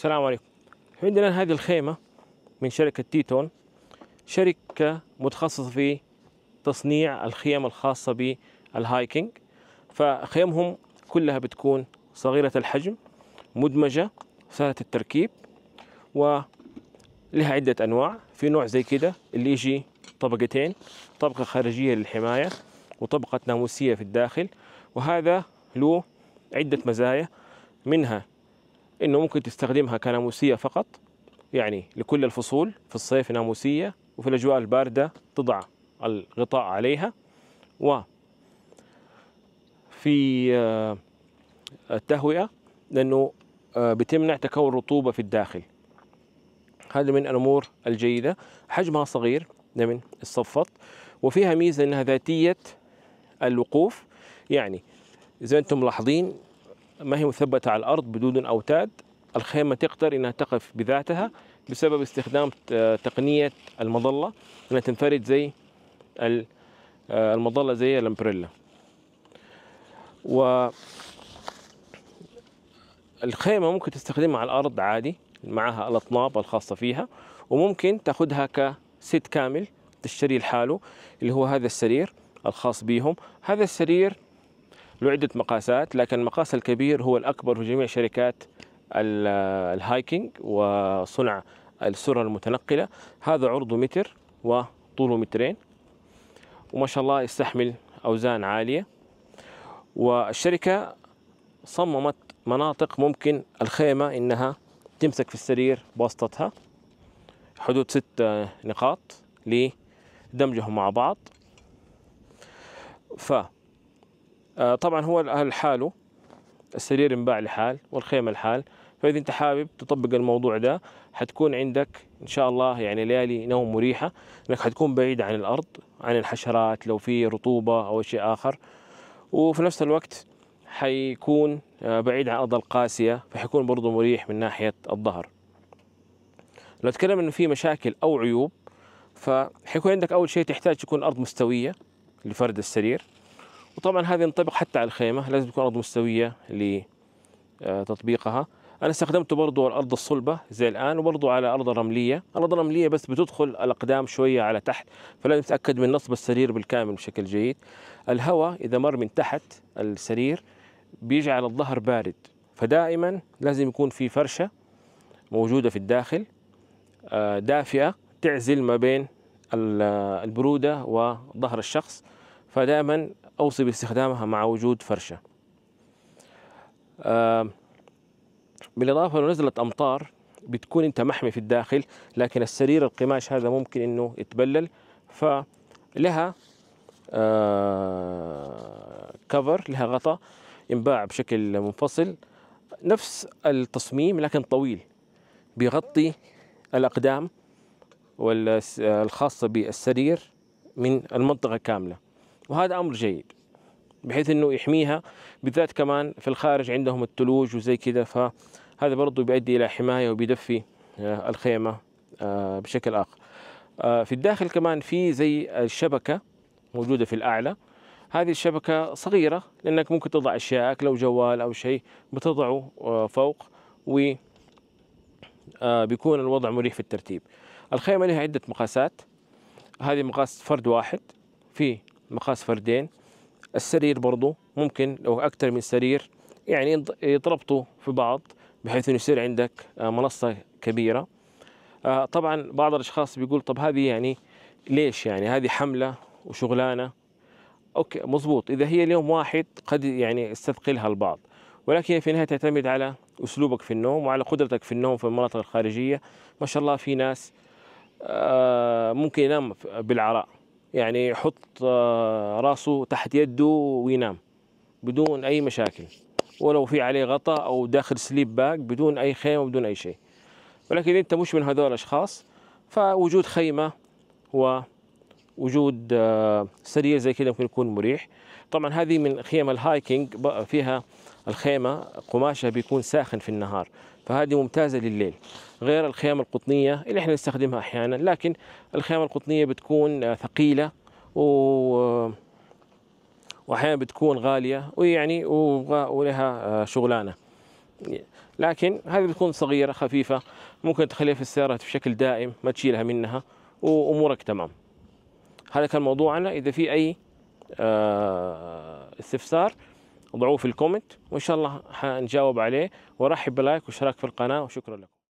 السلام عليكم عندنا هذه الخيمة من شركة تيتون شركة متخصصة في تصنيع الخيم الخاصة بالهايكينج فخيمهم كلها بتكون صغيرة الحجم مدمجة سهلة التركيب ولها عدة أنواع في نوع زي كده اللي يجي طبقتين طبقة خارجية للحماية وطبقة ناموسية في الداخل وهذا له عدة مزايا منها انه ممكن تستخدمها كناموسيه فقط يعني لكل الفصول في الصيف ناموسيه وفي الاجواء البارده تضع الغطاء عليها و في آه، التهوئه لانه آه، بتمنع تكون رطوبه في الداخل هذا من الامور الجيده حجمها صغير ده من الصفط وفيها ميزه انها ذاتيه الوقوف يعني زي انتم ملاحظين ما هي مثبتة على الأرض بدون أوتاد الخيمة تقدر أنها تقف بذاتها بسبب استخدام تقنية المظلة أنها تنفرد زي آه، المظلة زي الأمبريلا و الخيمة ممكن تستخدمها على الأرض عادي معها الأطناب الخاصة فيها وممكن تأخذها كست كامل تشتري لحاله اللي هو هذا السرير الخاص بيهم هذا السرير له عدة مقاسات لكن المقاس الكبير هو الأكبر في جميع شركات الهايكينج وصنع السرة المتنقلة هذا عرضه متر وطوله مترين وما شاء الله يستحمل أوزان عالية والشركة صممت مناطق ممكن الخيمة إنها تمسك في السرير بواسطتها حدود ست نقاط لدمجهم مع بعض ف آه، طبعا هو الأهل حاله السرير انباع لحال والخيمة لحال فإذا أنت حابب تطبق الموضوع ده حتكون عندك إن شاء الله يعني ليالي نوم مريحة إنك حتكون بعيد عن الأرض عن الحشرات لو في رطوبة أو شيء آخر وفي نفس الوقت حيكون آه، بعيد عن الأرض القاسية فحيكون برضو مريح من ناحية الظهر لو تكلم إنه في مشاكل أو عيوب فحيكون عندك أول شيء تحتاج تكون أرض مستوية لفرد السرير وطبعا هذا ينطبق حتى على الخيمة لازم تكون أرض مستوية لتطبيقها أنا استخدمته برضو على الأرض الصلبة زي الآن وبرضو على أرض الرملية الأرض الرملية بس بتدخل الأقدام شوية على تحت فلازم تتأكد من نصب السرير بالكامل بشكل جيد الهواء إذا مر من تحت السرير بيجعل الظهر بارد فدائما لازم يكون في فرشة موجودة في الداخل آه، دافئة تعزل ما بين البرودة وظهر الشخص فدائما أوصي باستخدامها مع وجود فرشة بالإضافة لو نزلت أمطار بتكون أنت محمي في الداخل لكن السرير القماش هذا ممكن أنه يتبلل فلها كفر آه، لها غطاء ينباع بشكل منفصل نفس التصميم لكن طويل بيغطي الأقدام والخاصة بالسرير من المنطقة كاملة وهذا امر جيد بحيث انه يحميها بالذات كمان في الخارج عندهم الثلوج وزي كذا فهذا برضه بيؤدي الى حمايه وبيدفي آه، الخيمه آه، بشكل اخر آه، في الداخل كمان في زي الشبكه موجوده في الاعلى هذه الشبكه صغيره لانك ممكن تضع اشياءك لو جوال او شيء بتضعه فوق و بيكون الوضع مريح في الترتيب الخيمه لها عده مقاسات هذه مقاس فرد واحد في مقاس فردين السرير برضو ممكن لو أكثر من سرير يعني يتربطوا في بعض بحيث انه يصير عندك آه، منصة كبيرة آه، طبعا بعض الأشخاص بيقول طب هذه يعني ليش يعني هذه حملة وشغلانة أوكي مظبوط إذا هي اليوم واحد قد يعني استثقلها البعض ولكن هي في النهاية تعتمد على أسلوبك في النوم وعلى قدرتك في النوم في المناطق الخارجية ما شاء الله في ناس آه، ممكن ينام بالعراء يعني يحط آه، راسه تحت يده وينام بدون أي مشاكل ولو في عليه غطاء أو داخل سليب باك بدون أي خيمة وبدون أي شيء ولكن أنت مش من هذول الأشخاص فوجود خيمة ووجود آه، سرير زي كذا ممكن يكون مريح طبعا هذه من خيم الهايكينج فيها الخيمة قماشها بيكون ساخن في النهار فهذه ممتازة لليل غير الخيام القطنية اللي احنا نستخدمها أحيانا لكن الخيام القطنية بتكون ثقيلة و واحيانا بتكون غاليه ويعني ولها شغلانه لكن هذه بتكون صغيره خفيفه ممكن تخليها في السياره بشكل دائم ما تشيلها منها وامورك تمام هذا كان موضوعنا اذا في اي آه، استفسار وضعوه في الكومنت وإن شاء الله حنجاوب عليه وأرحب بلايك واشتراك في القناة وشكرا لكم